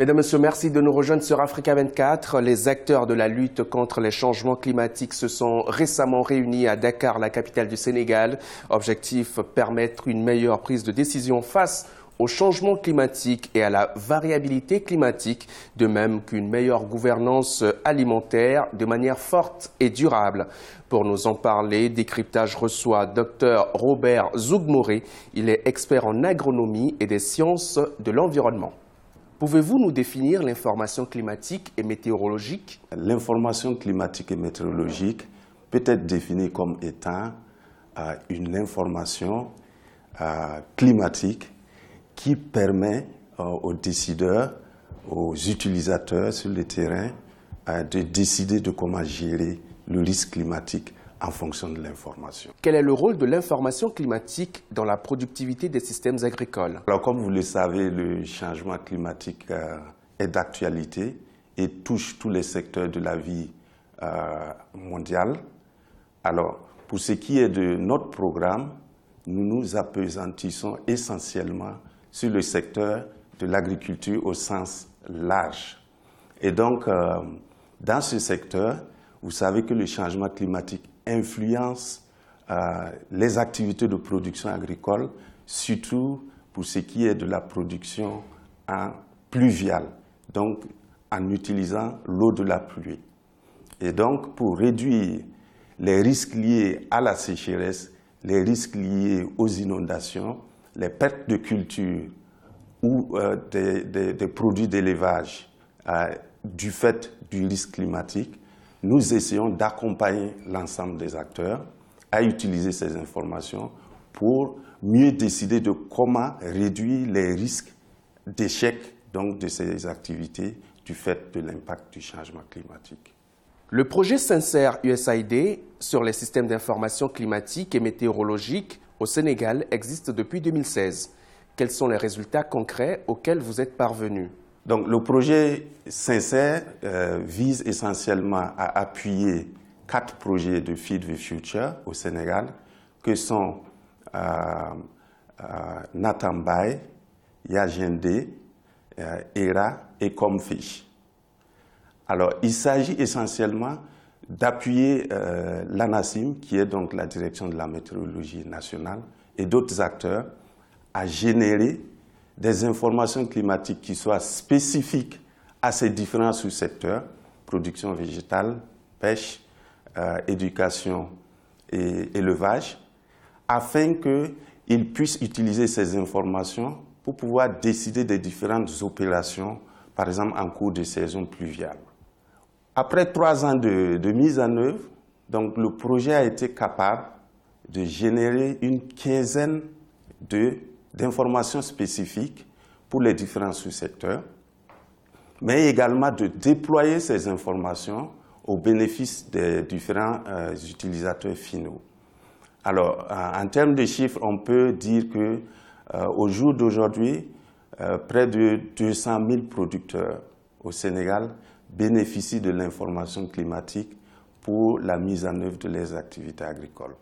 Mesdames, Messieurs, merci de nous rejoindre sur Africa 24. Les acteurs de la lutte contre les changements climatiques se sont récemment réunis à Dakar, la capitale du Sénégal. Objectif, permettre une meilleure prise de décision face aux changements climatiques et à la variabilité climatique, de même qu'une meilleure gouvernance alimentaire de manière forte et durable. Pour nous en parler, Décryptage reçoit Dr Robert Zougmoré. Il est expert en agronomie et des sciences de l'environnement. Pouvez-vous nous définir l'information climatique et météorologique L'information climatique et météorologique peut être définie comme étant euh, une information euh, climatique qui permet euh, aux décideurs, aux utilisateurs sur le terrain de décider de comment gérer le risque climatique en fonction de l'information. Quel est le rôle de l'information climatique dans la productivité des systèmes agricoles Alors, comme vous le savez, le changement climatique euh, est d'actualité et touche tous les secteurs de la vie euh, mondiale. Alors, pour ce qui est de notre programme, nous nous appesantissons essentiellement sur le secteur de l'agriculture au sens large. Et donc, euh, dans ce secteur, vous savez que le changement climatique influence euh, les activités de production agricole, surtout pour ce qui est de la production pluviale, donc en utilisant l'eau de la pluie. Et donc, pour réduire les risques liés à la sécheresse, les risques liés aux inondations, les pertes de culture ou euh, des, produits d'élevage euh, du fait du risque climatique, nous essayons d'accompagner l'ensemble des acteurs à utiliser ces informations pour mieux décider de comment réduire les risques d'échec de ces activités du fait de l'impact du changement climatique. Le projet Sincère USAID sur les systèmes d'information climatique et météorologique au Sénégal existe depuis 2016. Quels sont les résultats concrets auxquels vous êtes parvenus donc le projet sincère euh, vise essentiellement à appuyer quatre projets de Feed the Future au Sénégal, que sont euh, euh Natambay, Yagende, euh, Era et Comfish. Alors il s'agit essentiellement d'appuyer l'ANASIM, qui est donc la direction de la météorologie nationale, et d'autres acteurs à générer des informations climatiques qui soient spécifiques à ces différents sous-secteurs, production végétale, pêche, euh, éducation et élevage, afin qu'ils puissent utiliser ces informations pour pouvoir décider des différentes opérations, par exemple en cours de saison pluviale. Après trois ans de, mise en œuvre, donc le projet a été capable de générer une quinzaine de d'informations spécifiques pour les différents sous-secteurs, mais également de déployer ces informations au bénéfice des différents euh, utilisateurs finaux. Alors, en termes de chiffres, on peut dire que euh, au jour d'aujourd'hui, euh, près de 200 000 producteurs au Sénégal bénéficient de l'information climatique pour la mise en œuvre de leurs activités agricoles.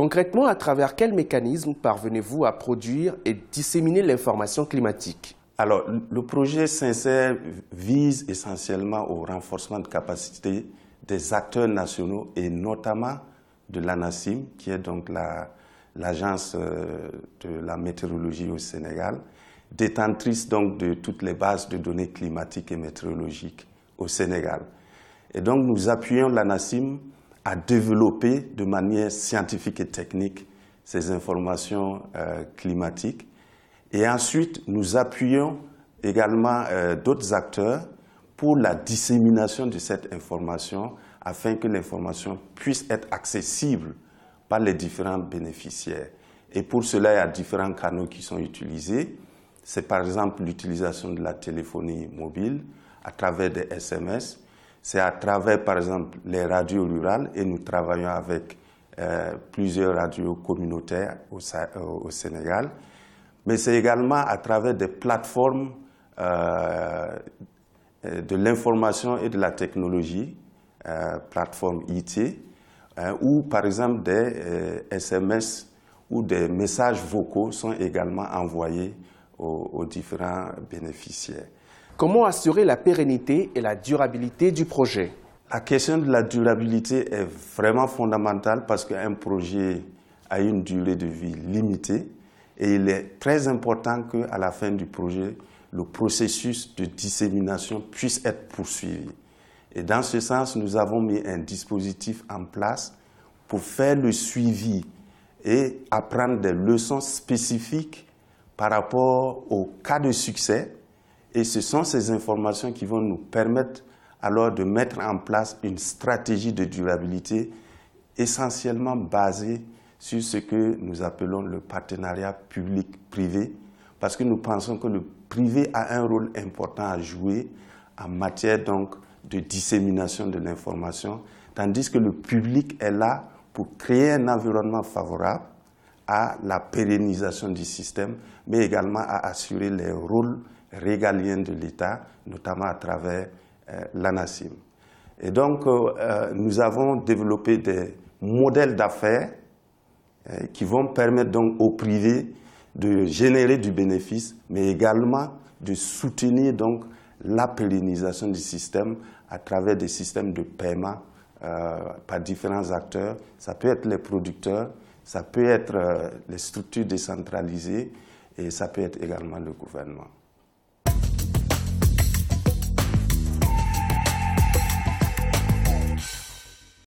Concrètement, à travers quel mécanisme parvenez-vous à produire et disséminer l'information climatique Alors, le projet sincère vise essentiellement au renforcement de capacité des acteurs nationaux et notamment de l'ANASIM, qui est donc l'agence euh, de la météorologie au Sénégal, détentrice donc de toutes les bases de données climatiques et météorologiques au Sénégal. Et donc nous appuyons l'ANASIM à développer de manière scientifique et technique ces informations euh, climatiques. Et ensuite, nous appuyons également euh, d'autres acteurs pour la dissémination de cette information afin que l'information puisse être accessible par les différents bénéficiaires. Et pour cela, il y a différents canaux qui sont utilisés. C'est par exemple l'utilisation de la téléphonie mobile à travers des SMS, c'est à travers, par exemple, les radios rurales, et nous travaillons avec euh, plusieurs radios communautaires euh, au, Sénégal, mais c'est également à travers des plateformes euh, de l'information et de la technologie, euh, plateforme IT, où, par exemple, des SMS ou des messages vocaux sont également envoyés aux différents bénéficiaires. Comment assurer la pérennité et la durabilité du projet La question de la durabilité est vraiment fondamentale parce qu'un projet a une durée de vie limitée et il est très important qu'à la fin du projet, le processus de dissémination puisse être poursuivi. Et dans ce sens, nous avons mis un dispositif en place pour faire le suivi et apprendre des leçons spécifiques par rapport au cas de succès et ce sont ces informations qui vont nous permettre alors de mettre en place une stratégie de durabilité essentiellement basée sur ce que nous appelons le partenariat public-privé, parce que nous pensons que le privé a un rôle important à jouer en matière de dissémination de l'information, tandis que le public est là pour créer un environnement favorable à la pérennisation du système, mais également à assurer les rôles régaliens de l'État, notamment à travers euh, l'ANASIM. Et donc, euh, euh, nous avons développé des modèles d'affaires qui vont permettre donc privés de générer du bénéfice, mais également de soutenir donc la pérennisation du système à travers des systèmes de paiement par différents acteurs. Ça peut être les producteurs, ça peut être euh, les structures décentralisées et ça peut être également le gouvernement.